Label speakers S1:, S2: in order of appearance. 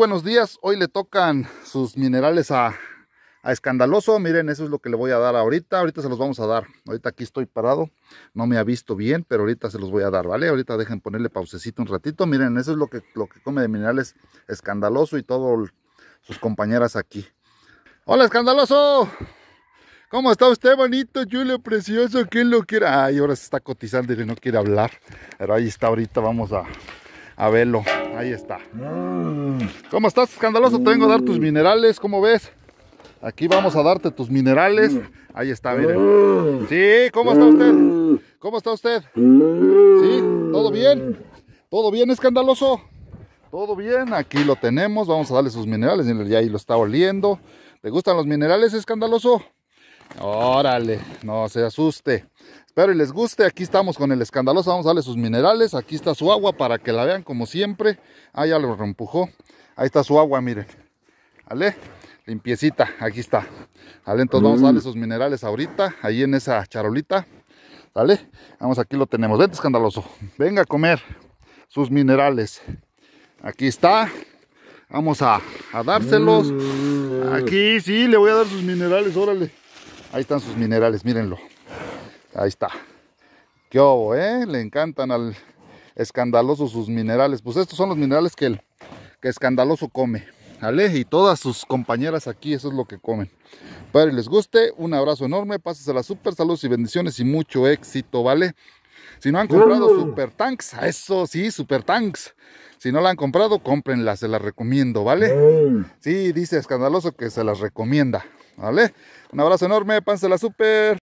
S1: Buenos días, hoy le tocan sus minerales a, a, Escandaloso, miren eso es lo que le voy a dar ahorita, ahorita se los vamos a dar, ahorita aquí estoy parado, no me ha visto bien, pero ahorita se los voy a dar, ¿vale? Ahorita dejen ponerle pausecito un ratito, miren eso es lo que, lo que come de minerales Escandaloso y todos sus compañeras aquí. ¡Hola Escandaloso! ¿Cómo está usted, bonito, julio precioso? ¿Qué lo quiera Ay, ahora se está cotizando y no quiere hablar, pero ahí está ahorita, vamos a, a verlo. Ahí está. Mm. ¿Cómo estás, escandaloso? Te vengo a dar tus mm. minerales, ¿cómo ves? Aquí vamos a darte tus minerales. Mm. Ahí está, miren. Sí, ¿cómo está usted? ¿Cómo está usted? ¿Sí? ¿Todo bien? ¿Todo bien, escandaloso? Todo bien, aquí lo tenemos. Vamos a darle sus minerales. Ya ahí lo está oliendo. ¿Te gustan los minerales, escandaloso? Órale, no se asuste. Espero y les guste. Aquí estamos con el escandaloso. Vamos a darle sus minerales. Aquí está su agua para que la vean como siempre. Ah, ya lo reempujó. Ahí está su agua, miren. ¿Vale? Limpiecita, aquí está. ¿Vale? Entonces vamos a darle mm. sus minerales ahorita, ahí en esa charolita. ¿Vale? Vamos, aquí lo tenemos. Vente, escandaloso. Venga a comer sus minerales. Aquí está. Vamos a, a dárselos. Mm. Aquí sí, le voy a dar sus minerales, órale. Ahí están sus minerales, mírenlo. Ahí está. Qué ¿eh? Le encantan al escandaloso sus minerales. Pues estos son los minerales que el que escandaloso come. ¿Vale? Y todas sus compañeras aquí, eso es lo que comen. Espero les guste. Un abrazo enorme. las super Saludos y bendiciones y mucho éxito, ¿vale? Si no han comprado Super Tanks, eso sí, Super Tanks. Si no la han comprado, cómprenla, se las recomiendo, ¿vale? Sí, dice escandaloso que se las recomienda. ¿Vale? Un abrazo enorme, panza la super.